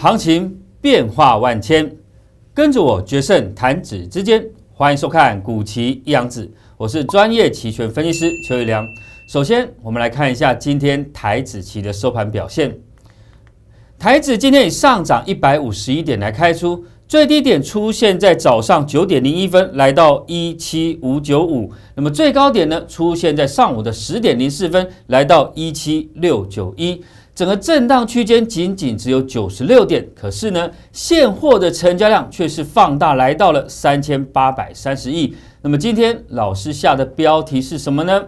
行情变化万千，跟着我决胜弹指之间。欢迎收看《古奇一阳指》，我是专业期权分析师邱玉良。首先，我们来看一下今天台子期的收盘表现。台子今天以上涨一百五十一点来开出，最低点出现在早上九点零一分，来到一七五九五；那么最高点呢，出现在上午的十点零四分，来到一七六九一。整个震荡区间仅仅只有九十六点，可是呢，现货的成交量却是放大来到了三千八百三十亿。那么今天老师下的标题是什么呢？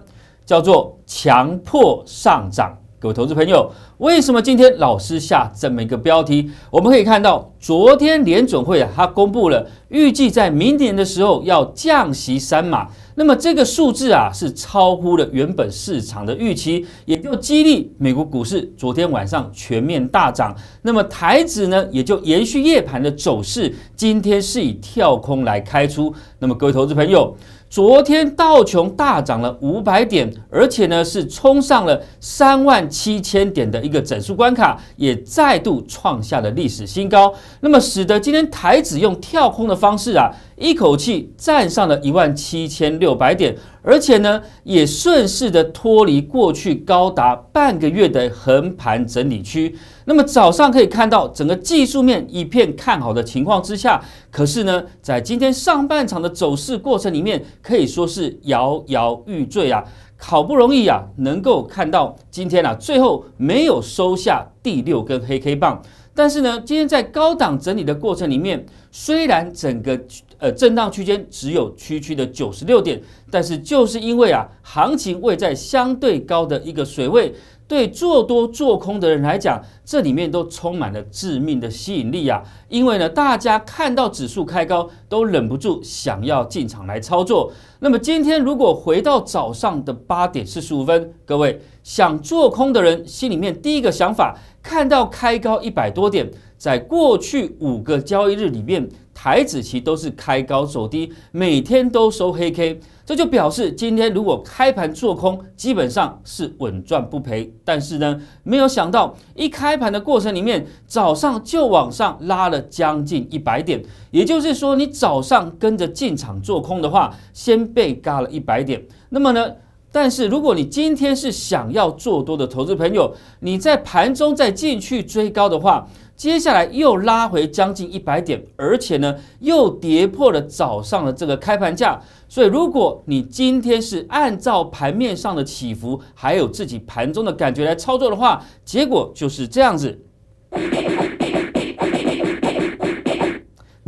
叫做“强迫上涨”。各位投资朋友，为什么今天老师下这么一个标题？我们可以看到，昨天联准会啊，它公布了预计在明年的时候要降息三码，那么这个数字啊是超乎了原本市场的预期，也就激励美国股市昨天晚上全面大涨。那么台指呢，也就延续夜盘的走势，今天是以跳空来开出。那么各位投资朋友。昨天道琼大涨了五百点，而且呢是冲上了三万七千点的一个整数关卡，也再度创下了历史新高。那么，使得今天台指用跳空的方式啊。一口气站上了一万七千六百点，而且呢，也顺势的脱离过去高达半个月的横盘整理区。那么早上可以看到整个技术面一片看好的情况之下，可是呢，在今天上半场的走势过程里面，可以说是摇摇欲坠啊。好不容易啊，能够看到今天啊，最后没有收下第六根黑 K 棒，但是呢，今天在高档整理的过程里面，虽然整个。呃，震荡区间只有区区的九十六点，但是就是因为啊，行情位在相对高的一个水位，对做多做空的人来讲，这里面都充满了致命的吸引力啊！因为呢，大家看到指数开高，都忍不住想要进场来操作。那么今天如果回到早上的八点四十五分，各位想做空的人心里面第一个想法，看到开高一百多点，在过去五个交易日里面。孩子期都是开高走低，每天都收黑 K，这就表示今天如果开盘做空，基本上是稳赚不赔。但是呢，没有想到一开盘的过程里面，早上就往上拉了将近一百点，也就是说，你早上跟着进场做空的话，先被嘎了一百点。那么呢？但是如果你今天是想要做多的投资朋友，你在盘中再进去追高的话，接下来又拉回将近一百点，而且呢又跌破了早上的这个开盘价，所以如果你今天是按照盘面上的起伏，还有自己盘中的感觉来操作的话，结果就是这样子。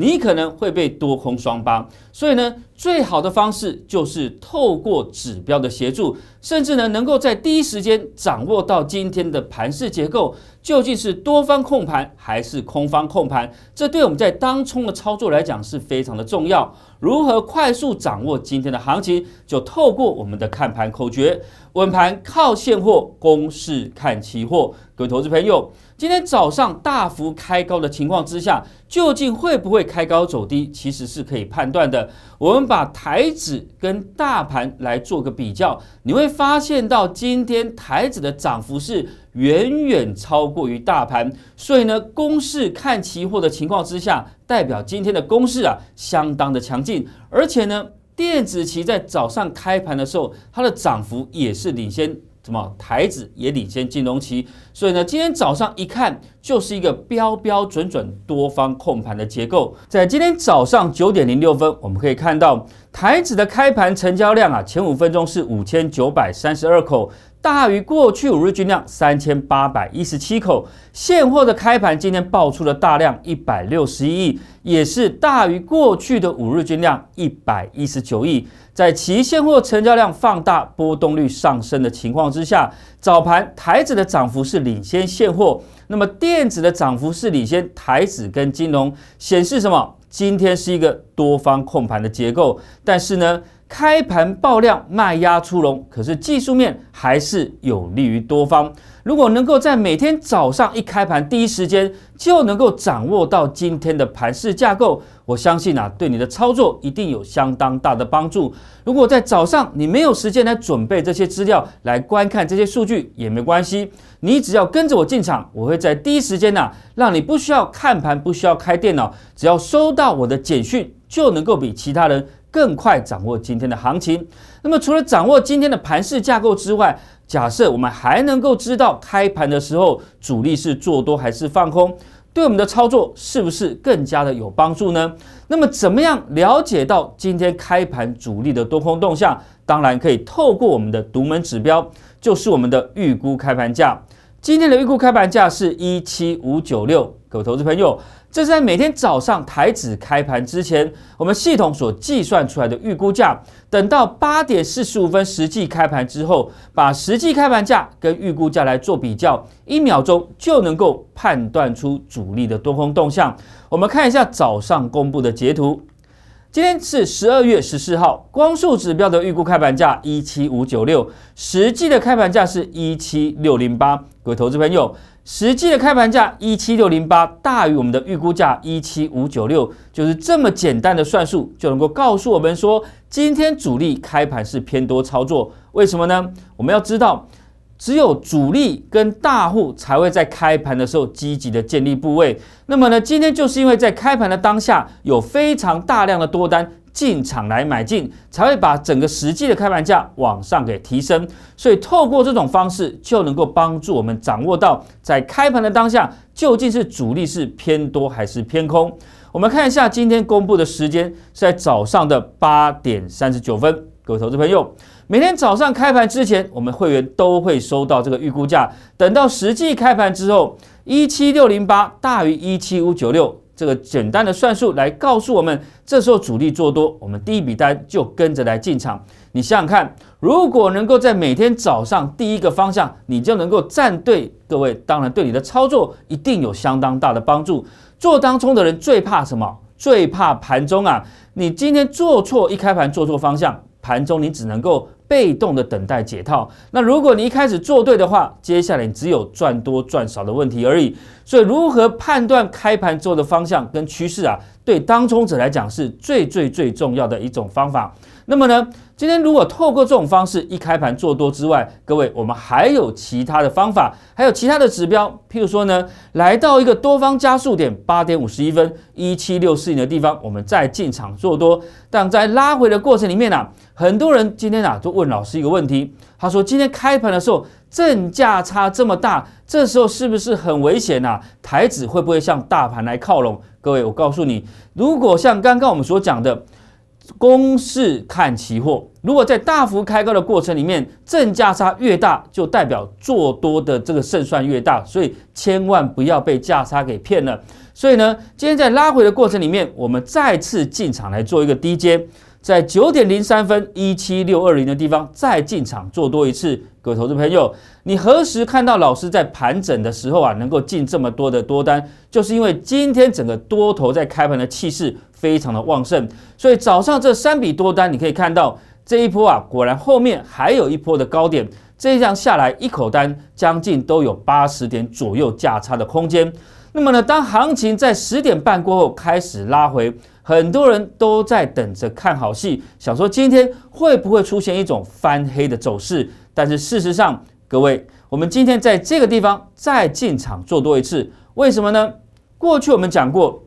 你可能会被多空双帮。所以呢，最好的方式就是透过指标的协助，甚至呢，能够在第一时间掌握到今天的盘势结构究竟是多方控盘还是空方控盘，这对我们在当冲的操作来讲是非常的重要。如何快速掌握今天的行情，就透过我们的看盘口诀：稳盘靠现货，公式看期货。各位投资朋友。今天早上大幅开高的情况之下，究竟会不会开高走低，其实是可以判断的。我们把台指跟大盘来做个比较，你会发现到今天台指的涨幅是远远超过于大盘，所以呢，公式看期货的情况之下，代表今天的公式啊相当的强劲，而且呢，电子期在早上开盘的时候，它的涨幅也是领先。什么台子也领先金融期，所以呢，今天早上一看就是一个标标准准多方控盘的结构。在今天早上九点零六分，我们可以看到台子的开盘成交量啊，前五分钟是五千九百三十二口。大于过去五日均量三千八百一十七口，现货的开盘今天爆出了大量一百六十一亿，也是大于过去的五日均量一百一十九亿。在期现货成交量放大、波动率上升的情况之下，早盘台指的涨幅是领先现货，那么电子的涨幅是领先台指跟金融，显示什么？今天是一个多方控盘的结构，但是呢？开盘爆量卖压出笼，可是技术面还是有利于多方。如果能够在每天早上一开盘第一时间就能够掌握到今天的盘市架构，我相信啊，对你的操作一定有相当大的帮助。如果在早上你没有时间来准备这些资料，来观看这些数据也没关系，你只要跟着我进场，我会在第一时间呐，让你不需要看盘，不需要开电脑，只要收到我的简讯就能够比其他人。更快掌握今天的行情。那么，除了掌握今天的盘势架构之外，假设我们还能够知道开盘的时候主力是做多还是放空，对我们的操作是不是更加的有帮助呢？那么，怎么样了解到今天开盘主力的多空动向？当然可以透过我们的独门指标，就是我们的预估开盘价。今天的预估开盘价是一七五九六，各位投资朋友。这是在每天早上台指开盘之前，我们系统所计算出来的预估价。等到八点四十五分实际开盘之后，把实际开盘价跟预估价来做比较，一秒钟就能够判断出主力的多空动向。我们看一下早上公布的截图。今天是十二月十四号，光速指标的预估开盘价一七五九六，实际的开盘价是一七六零八。各位投资朋友。实际的开盘价一七六零八大于我们的预估价一七五九六，就是这么简单的算术就能够告诉我们说，今天主力开盘是偏多操作。为什么呢？我们要知道，只有主力跟大户才会在开盘的时候积极的建立部位。那么呢，今天就是因为在开盘的当下有非常大量的多单。进场来买进，才会把整个实际的开盘价往上给提升。所以透过这种方式，就能够帮助我们掌握到在开盘的当下，究竟是主力是偏多还是偏空。我们看一下今天公布的时间是在早上的八点三十九分。各位投资朋友，每天早上开盘之前，我们会员都会收到这个预估价。等到实际开盘之后，一七六零八大于一七五九六。这个简单的算术来告诉我们，这时候主力做多，我们第一笔单就跟着来进场。你想想看，如果能够在每天早上第一个方向，你就能够站对，各位当然对你的操作一定有相当大的帮助。做当中的人最怕什么？最怕盘中啊！你今天做错，一开盘做错方向，盘中你只能够。被动的等待解套。那如果你一开始做对的话，接下来你只有赚多赚少的问题而已。所以，如何判断开盘后的方向跟趋势啊，对当冲者来讲是最最最重要的一种方法。那么呢？今天如果透过这种方式一开盘做多之外，各位我们还有其他的方法，还有其他的指标，譬如说呢，来到一个多方加速点八点五十一分一七六四零的地方，我们再进场做多。但在拉回的过程里面呢，很多人今天啊都问老师一个问题，他说今天开盘的时候正价差这么大，这时候是不是很危险啊？台指会不会向大盘来靠拢？各位我告诉你，如果像刚刚我们所讲的公式看期货。如果在大幅开高的过程里面，正价差越大，就代表做多的这个胜算越大，所以千万不要被价差给骗了。所以呢，今天在拉回的过程里面，我们再次进场来做一个低阶，在九点零三分一七六二零的地方再进场做多一次。各位投资朋友，你何时看到老师在盘整的时候啊，能够进这么多的多单？就是因为今天整个多头在开盘的气势非常的旺盛，所以早上这三笔多单你可以看到。这一波啊，果然后面还有一波的高点，这样下来，一口单将近都有八十点左右价差的空间。那么呢，当行情在十点半过后开始拉回，很多人都在等着看好戏，想说今天会不会出现一种翻黑的走势？但是事实上，各位，我们今天在这个地方再进场做多一次，为什么呢？过去我们讲过。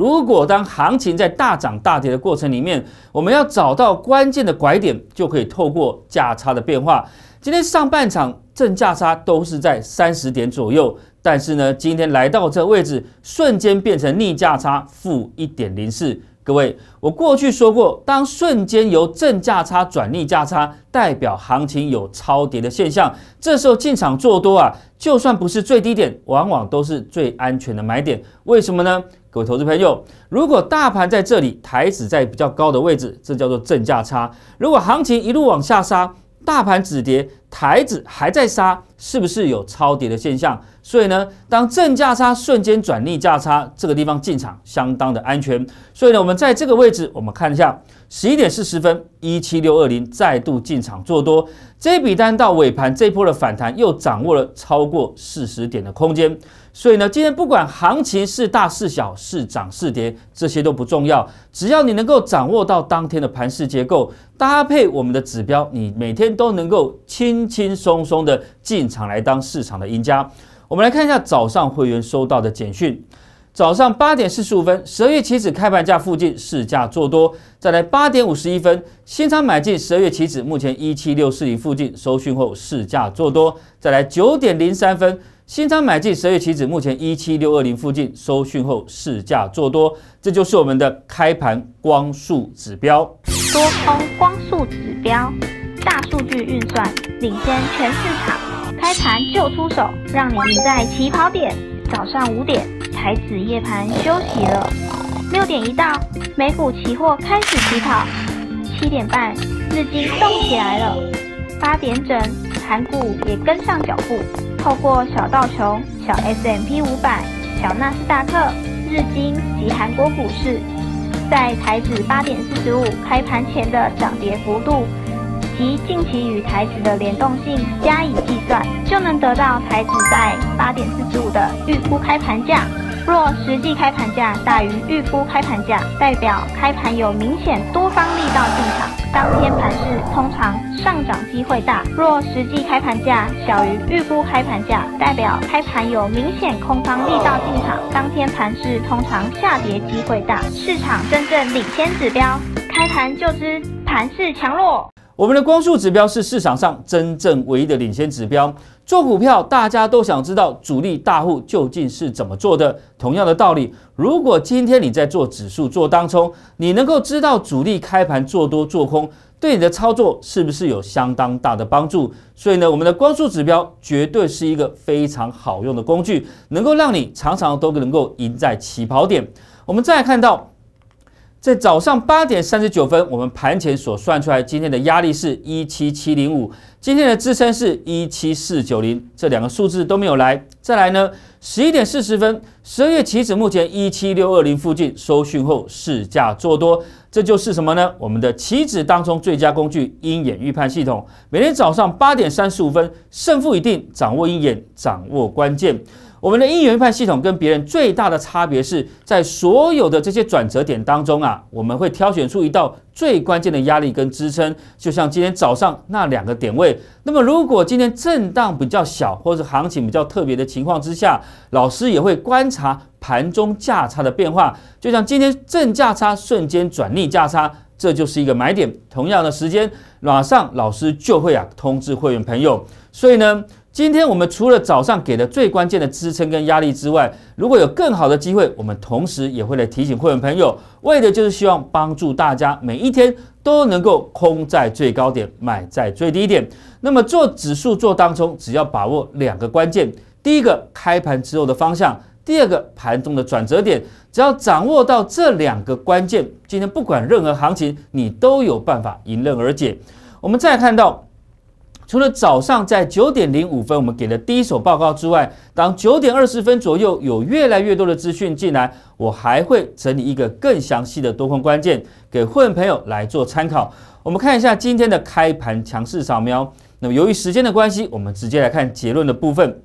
如果当行情在大涨大跌的过程里面，我们要找到关键的拐点，就可以透过价差的变化。今天上半场正价差都是在三十点左右，但是呢，今天来到这位置，瞬间变成逆价差负一点零四。各位，我过去说过，当瞬间由正价差转逆价差，代表行情有超跌的现象。这时候进场做多啊，就算不是最低点，往往都是最安全的买点。为什么呢？各位投资朋友，如果大盘在这里，台指在比较高的位置，这叫做正价差。如果行情一路往下杀，大盘止跌，台指还在杀，是不是有超跌的现象？所以呢，当正价差瞬间转逆价差，这个地方进场相当的安全。所以呢，我们在这个位置，我们看一下，十一点四十分，一七六二零再度进场做多，这笔单到尾盘，这波的反弹又掌握了超过四十点的空间。所以呢，今天不管行情是大是小，是涨是跌，这些都不重要。只要你能够掌握到当天的盘势结构，搭配我们的指标，你每天都能够轻轻松松的进场来当市场的赢家。我们来看一下早上会员收到的简讯：早上八点四十五分，十二月期指开盘价附近市价做多；再来八点五十一分，新仓买进十二月期指，目前一七六四零附近收讯后市价做多；再来九点零三分。新仓买进十月期指，目前一七六二零附近收讯后市价做多，这就是我们的开盘光速指标。多空光速指标，大数据运算领先全市场，开盘就出手，让你在起跑点。早上五点，台子夜盘休息了，六点一到，美股期货开始起跑，七点半，日经动起来了，八点整，盘股也跟上脚步。透过小道琼、小 S M P 五百、小纳斯达克、日经及韩国股市，在台指八点四十五开盘前的涨跌幅度及近期与台指的联动性加以计算，就能得到台指在八点四十五的预估开盘价。若实际开盘价大于预估开盘价，代表开盘有明显多方力道进场。当天盘市通常上涨机会大，若实际开盘价小于预估开盘价，代表开盘有明显空方力道进场，当天盘市通常下跌机会大。市场真正领先指标，开盘就知盘势强弱。我们的光速指标是市场上真正唯一的领先指标。做股票，大家都想知道主力大户究竟是怎么做的。同样的道理，如果今天你在做指数做当中，你能够知道主力开盘做多做空，对你的操作是不是有相当大的帮助？所以呢，我们的光速指标绝对是一个非常好用的工具，能够让你常常都能够赢在起跑点。我们再看到。在早上八点三十九分，我们盘前所算出来，今天的压力是一七七零五，今天的支撑是一七四九零，这两个数字都没有来。再来呢，十一点四十分，十二月期指目前一七六二零附近收讯后市价做多，这就是什么呢？我们的期指当中最佳工具鹰眼预判系统，每天早上八点三十五分，胜负已定，掌握鹰眼，掌握关键。我们的一元派系统跟别人最大的差别是在所有的这些转折点当中啊，我们会挑选出一道最关键的压力跟支撑，就像今天早上那两个点位。那么，如果今天震荡比较小，或者是行情比较特别的情况之下，老师也会观察盘中价差的变化，就像今天正价差瞬间转逆价差，这就是一个买点。同样的时间，马上老师就会啊通知会员朋友。所以呢。今天我们除了早上给的最关键的支撑跟压力之外，如果有更好的机会，我们同时也会来提醒会员朋友，为的就是希望帮助大家每一天都能够空在最高点，买在最低点。那么做指数做当中，只要把握两个关键：第一个开盘之后的方向，第二个盘中的转折点。只要掌握到这两个关键，今天不管任何行情，你都有办法迎刃而解。我们再看到。除了早上在九点零五分我们给的第一手报告之外，当九点二十分左右有越来越多的资讯进来，我还会整理一个更详细的多空关键给会员朋友来做参考。我们看一下今天的开盘强势扫描。那么由于时间的关系，我们直接来看结论的部分。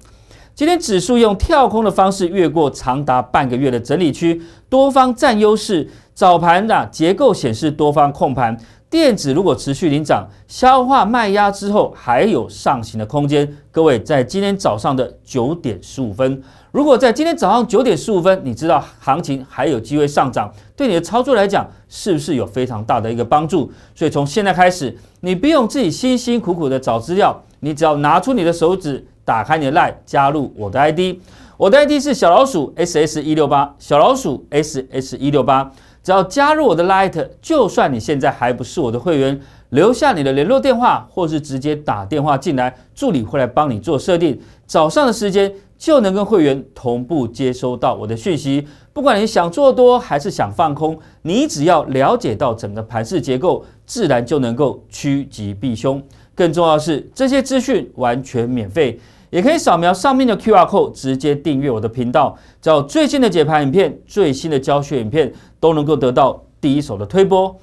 今天指数用跳空的方式越过长达半个月的整理区，多方占优势。早盘的结构显示多方控盘。电子如果持续领涨，消化卖压之后还有上行的空间。各位在今天早上的九点十五分，如果在今天早上九点十五分，你知道行情还有机会上涨，对你的操作来讲是不是有非常大的一个帮助？所以从现在开始，你不用自己辛辛苦苦的找资料，你只要拿出你的手指，打开你的 Line，加入我的 ID。我的 ID 是小老鼠 ss 一六八，小老鼠 ss 一六八。只要加入我的 Light，就算你现在还不是我的会员，留下你的联络电话，或是直接打电话进来，助理会来帮你做设定。早上的时间就能跟会员同步接收到我的讯息。不管你想做多，还是想放空，你只要了解到整个盘势结构，自然就能够趋吉避凶。更重要是，这些资讯完全免费。也可以扫描上面的 Q R code，直接订阅我的频道，找最新的解盘影片、最新的教学影片，都能够得到第一手的推播。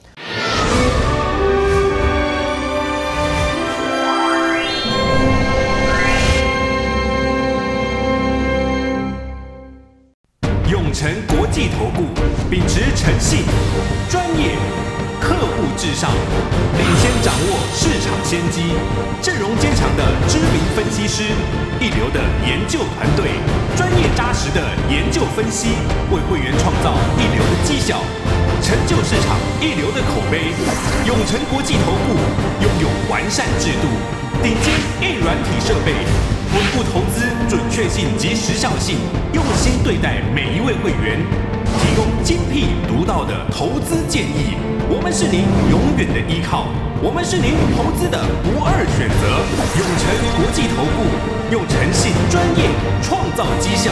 永诚国际投顾，秉持诚信、专业。客户至上，领先掌握市场先机，阵容坚强的知名分析师，一流的研究团队，专业扎实的研究分析，为会员创造一流的绩效，成就市场一流的口碑，永诚国际投顾拥有完善制度，顶尖 a 软体设备，稳固投资准确性及时效性，用心对待每一位会员。提供精辟独到的投资建议，我们是您永远的依靠，我们是您投资的不二选择。永诚国际投顾，用诚信专业创造绩效。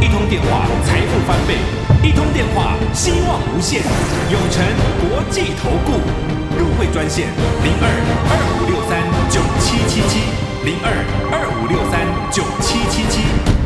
一通电话，财富翻倍；一通电话，希望无限。永诚国际投顾入会专线：零二二五六三九七七七零二二五六三九七七七。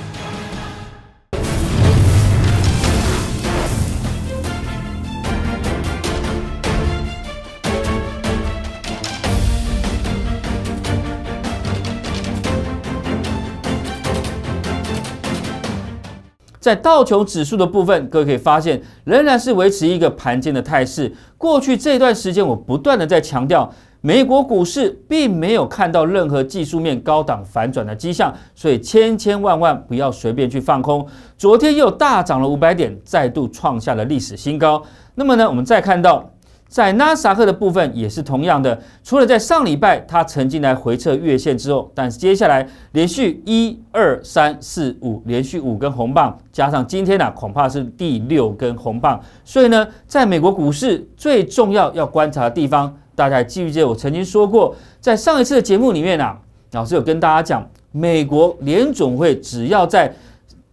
在道琼指数的部分，各位可以发现仍然是维持一个盘间的态势。过去这段时间，我不断的在强调，美国股市并没有看到任何技术面高档反转的迹象，所以千千万万不要随便去放空。昨天又大涨了五百点，再度创下了历史新高。那么呢，我们再看到。在纳斯达克的部分也是同样的，除了在上礼拜它曾经来回测月线之后，但是接下来连续一二三四五连续五根红棒，加上今天呢，恐怕是第六根红棒。所以呢，在美国股市最重要要观察的地方，大家记不记得我曾经说过，在上一次的节目里面呢，老师有跟大家讲，美国联总会只要在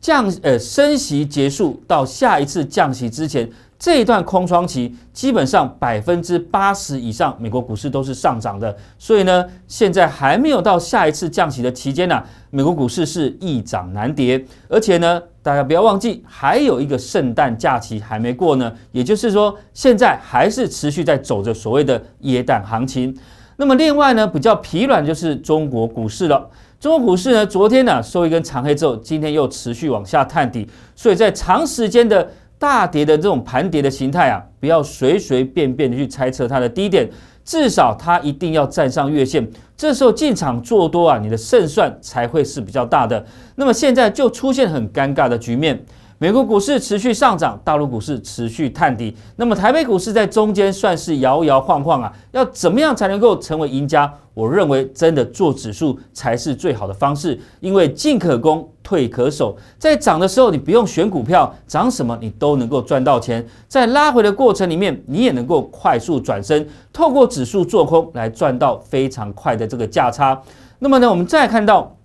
降呃升息结束到下一次降息之前。这一段空窗期，基本上百分之八十以上美国股市都是上涨的，所以呢，现在还没有到下一次降息的期间呢，美国股市是易涨难跌。而且呢，大家不要忘记，还有一个圣诞假期还没过呢，也就是说，现在还是持续在走着所谓的野胆行情。那么另外呢，比较疲软就是中国股市了。中国股市呢，昨天呢收一根长黑之后，今天又持续往下探底，所以在长时间的。大跌的这种盘跌的形态啊，不要随随便便的去猜测它的低点，至少它一定要站上月线，这时候进场做多啊，你的胜算才会是比较大的。那么现在就出现很尴尬的局面。美国股市持续上涨，大陆股市持续探底，那么台北股市在中间算是摇摇晃晃啊。要怎么样才能够成为赢家？我认为真的做指数才是最好的方式，因为进可攻，退可守。在涨的时候，你不用选股票，涨什么你都能够赚到钱；在拉回的过程里面，你也能够快速转身，透过指数做空来赚到非常快的这个价差。那么呢，我们再看到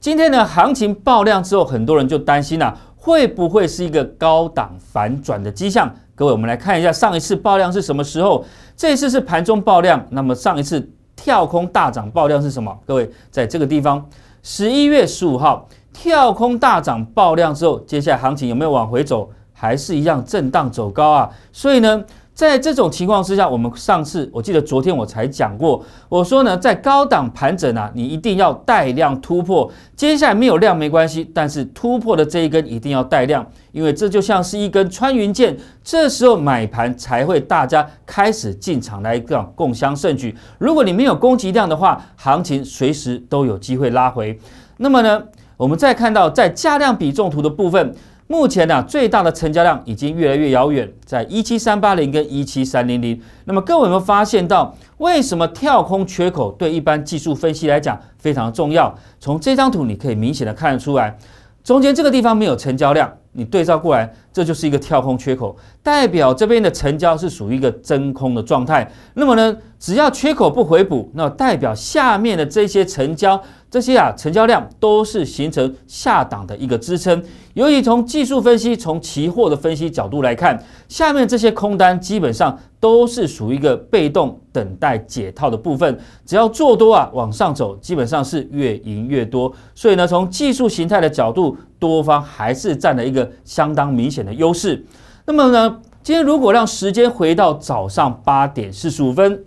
今天呢，行情爆量之后，很多人就担心啊。会不会是一个高档反转的迹象？各位，我们来看一下上一次爆量是什么时候？这次是盘中爆量，那么上一次跳空大涨爆量是什么？各位，在这个地方，十一月十五号跳空大涨爆量之后，接下来行情有没有往回走？还是一样震荡走高啊？所以呢？在这种情况之下，我们上次我记得昨天我才讲过，我说呢，在高档盘整啊，你一定要带量突破。接下来没有量没关系，但是突破的这一根一定要带量，因为这就像是一根穿云箭，这时候买盘才会大家开始进场来搞共襄盛举。如果你没有攻击量的话，行情随时都有机会拉回。那么呢，我们再看到在价量比重图的部分。目前呢，最大的成交量已经越来越遥远，在一七三八零跟一七三零零。那么各位有没有发现到，为什么跳空缺口对一般技术分析来讲非常重要？从这张图你可以明显的看得出来，中间这个地方没有成交量，你对照过来，这就是一个跳空缺口，代表这边的成交是属于一个真空的状态。那么呢，只要缺口不回补，那代表下面的这些成交。这些啊，成交量都是形成下档的一个支撑。由于从技术分析、从期货的分析角度来看，下面这些空单基本上都是属于一个被动等待解套的部分。只要做多啊，往上走，基本上是越赢越多。所以呢，从技术形态的角度，多方还是占了一个相当明显的优势。那么呢，今天如果让时间回到早上八点四十五分。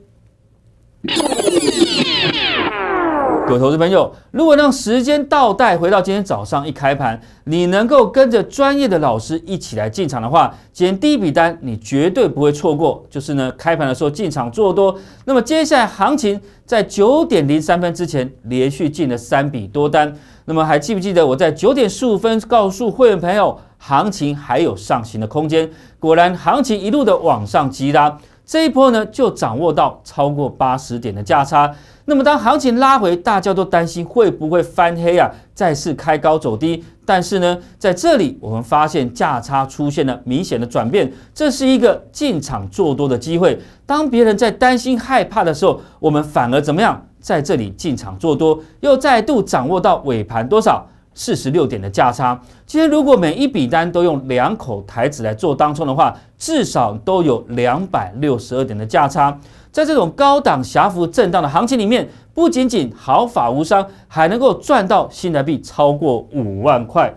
有投资朋友，如果让时间倒带回到今天早上一开盘，你能够跟着专业的老师一起来进场的话，今天第一笔单你绝对不会错过。就是呢，开盘的时候进场做多，那么接下来行情在九点零三分之前连续进了三笔多单。那么还记不记得我在九点十五分告诉会员朋友，行情还有上行的空间？果然，行情一路的往上急拉，这一波呢就掌握到超过八十点的价差。那么当行情拉回，大家都担心会不会翻黑啊，再次开高走低。但是呢，在这里我们发现价差出现了明显的转变，这是一个进场做多的机会。当别人在担心、害怕的时候，我们反而怎么样，在这里进场做多，又再度掌握到尾盘多少。四十六点的价差，其实如果每一笔单都用两口台子来做当中的话，至少都有两百六十二点的价差。在这种高档狭幅震荡的行情里面，不仅仅毫发无伤，还能够赚到新台币超过五万块。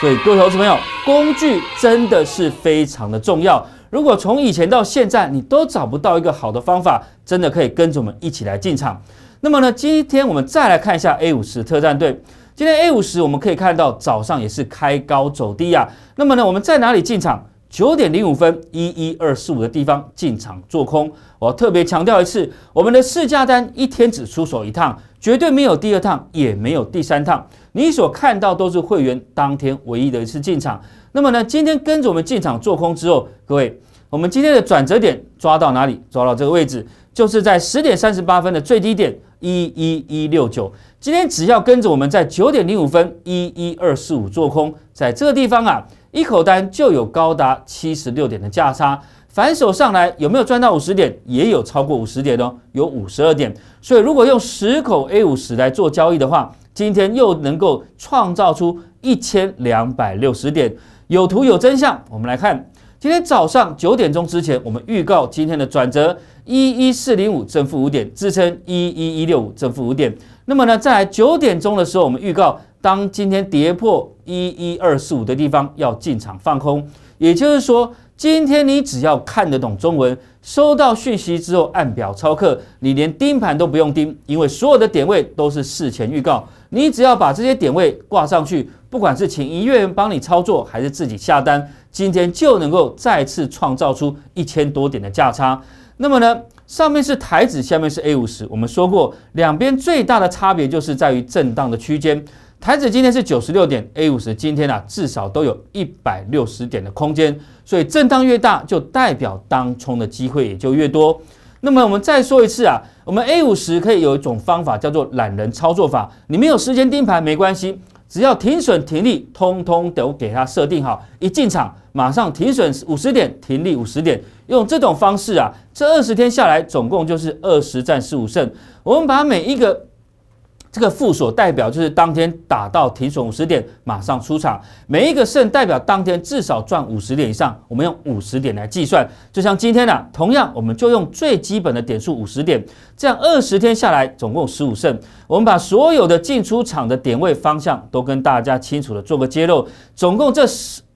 所以各位投资朋友，工具真的是非常的重要。如果从以前到现在，你都找不到一个好的方法，真的可以跟着我们一起来进场。那么呢，今天我们再来看一下 A 五十特战队。今天 A 五十我们可以看到早上也是开高走低呀。那么呢我们在哪里进场？九点零五分一一二四五的地方进场做空。我特别强调一次，我们的市价单一天只出手一趟，绝对没有第二趟，也没有第三趟。你所看到都是会员当天唯一的一次进场。那么呢今天跟着我们进场做空之后，各位，我们今天的转折点抓到哪里？抓到这个位置，就是在十点三十八分的最低点。一一一六九，今天只要跟着我们在九点零五分一一二四五做空，在这个地方啊，一口单就有高达七十六点的价差，反手上来有没有赚到五十点？也有超过五十点哦，有五十二点。所以如果用十口 A 五十来做交易的话，今天又能够创造出一千两百六十点。有图有真相，我们来看。今天早上九点钟之前，我们预告今天的转折，一一四零五正负五点支撑，一一一六五正负五点。那么呢，在九点钟的时候，我们预告，当今天跌破一一二四五的地方，要进场放空。也就是说。今天你只要看得懂中文，收到讯息之后按表操课，你连盯盘都不用盯，因为所有的点位都是事前预告。你只要把这些点位挂上去，不管是请一业员帮你操作，还是自己下单，今天就能够再次创造出一千多点的价差。那么呢，上面是台指，下面是 A 五十。我们说过，两边最大的差别就是在于震荡的区间。台指今天是九十六点，A 五十今天啊至少都有一百六十点的空间，所以震荡越大，就代表当冲的机会也就越多。那么我们再说一次啊，我们 A 五十可以有一种方法叫做懒人操作法，你没有时间盯盘没关系，只要停损停利，通通都给它设定好，一进场马上停损五十点，停利五十点，用这种方式啊，这二十天下来总共就是二十战十五胜。我们把每一个。这个负数代表就是当天打到停损五十点，马上出场。每一个胜代表当天至少赚五十点以上，我们用五十点来计算。就像今天呢，同样我们就用最基本的点数五十点，这样二十天下来总共十五胜。我们把所有的进出场的点位方向都跟大家清楚的做个揭露。总共这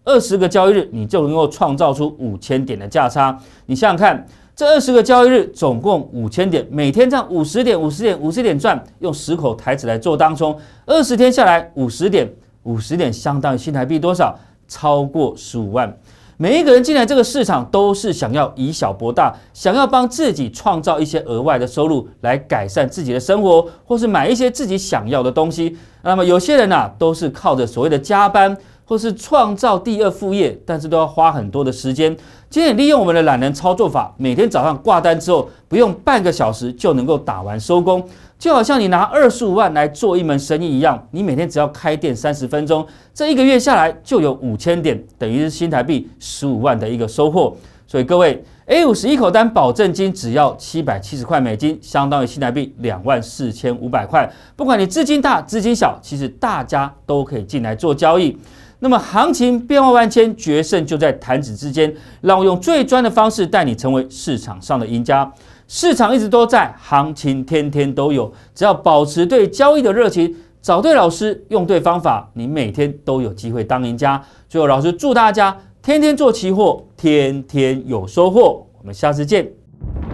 二十个交易日，你就能够创造出五千点的价差。你想想看。这二十个交易日总共五千点，每天这样五十点、五十点、五十点赚，用十口台子来做当中，二十天下来五十点、五十点，相当于新台币多少？超过十五万。每一个人进来这个市场，都是想要以小博大，想要帮自己创造一些额外的收入，来改善自己的生活，或是买一些自己想要的东西。那么有些人呢，都是靠着所谓的加班。或是创造第二副业，但是都要花很多的时间。今天利用我们的懒人操作法，每天早上挂单之后，不用半个小时就能够打完收工，就好像你拿二十五万来做一门生意一样，你每天只要开店三十分钟，这一个月下来就有五千点，等于是新台币十五万的一个收获。所以各位，A 五十一口单保证金只要七百七十块美金，相当于新台币两万四千五百块。不管你资金大资金小，其实大家都可以进来做交易。那么行情变化万千，决胜就在弹指之间。让我用最专的方式带你成为市场上的赢家。市场一直都在，行情天天都有。只要保持对交易的热情，找对老师，用对方法，你每天都有机会当赢家。最后，老师祝大家天天做期货，天天有收获。我们下次见。